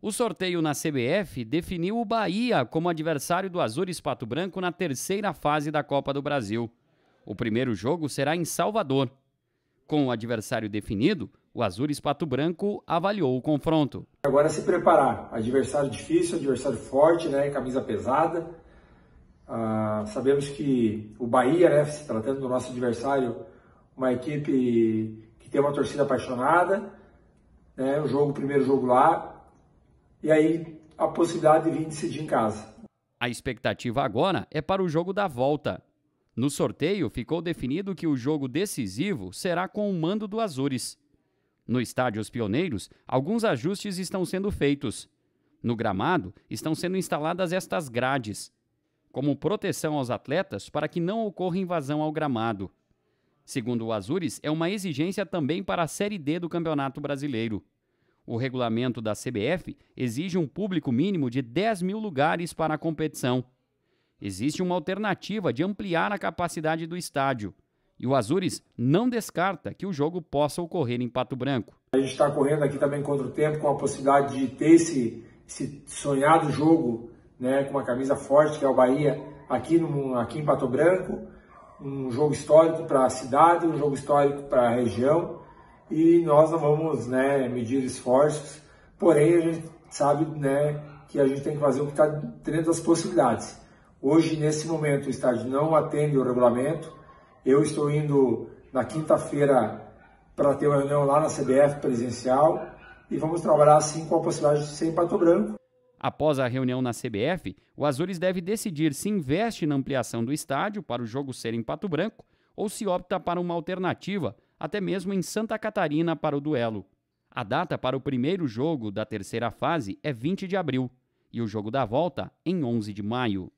O sorteio na CBF definiu o Bahia como adversário do Azul Espato Branco na terceira fase da Copa do Brasil. O primeiro jogo será em Salvador. Com o adversário definido, o Azul Espato Branco avaliou o confronto. Agora é se preparar. Adversário difícil, adversário forte, né? camisa pesada. Ah, sabemos que o Bahia, né? se tratando do nosso adversário, uma equipe que tem uma torcida apaixonada. Né? O jogo, o primeiro jogo lá, e aí a possibilidade de vir decidir em casa. A expectativa agora é para o jogo da volta. No sorteio, ficou definido que o jogo decisivo será com o mando do Azures. No estádio Os Pioneiros, alguns ajustes estão sendo feitos. No gramado, estão sendo instaladas estas grades, como proteção aos atletas para que não ocorra invasão ao gramado. Segundo o Azures, é uma exigência também para a Série D do Campeonato Brasileiro. O regulamento da CBF exige um público mínimo de 10 mil lugares para a competição. Existe uma alternativa de ampliar a capacidade do estádio. E o Azures não descarta que o jogo possa ocorrer em Pato Branco. A gente está correndo aqui também contra o tempo com a possibilidade de ter esse, esse sonhado jogo né, com uma camisa forte, que é o Bahia, aqui, no, aqui em Pato Branco. Um jogo histórico para a cidade, um jogo histórico para a região e nós não vamos né, medir esforços, porém a gente sabe né, que a gente tem que fazer o que está dentro das possibilidades. Hoje, nesse momento, o estádio não atende o regulamento, eu estou indo na quinta-feira para ter uma reunião lá na CBF presencial e vamos trabalhar assim com a possibilidade de ser em Pato Branco. Após a reunião na CBF, o Azures deve decidir se investe na ampliação do estádio para o jogo ser em Pato Branco ou se opta para uma alternativa até mesmo em Santa Catarina para o duelo. A data para o primeiro jogo da terceira fase é 20 de abril e o jogo da volta em 11 de maio.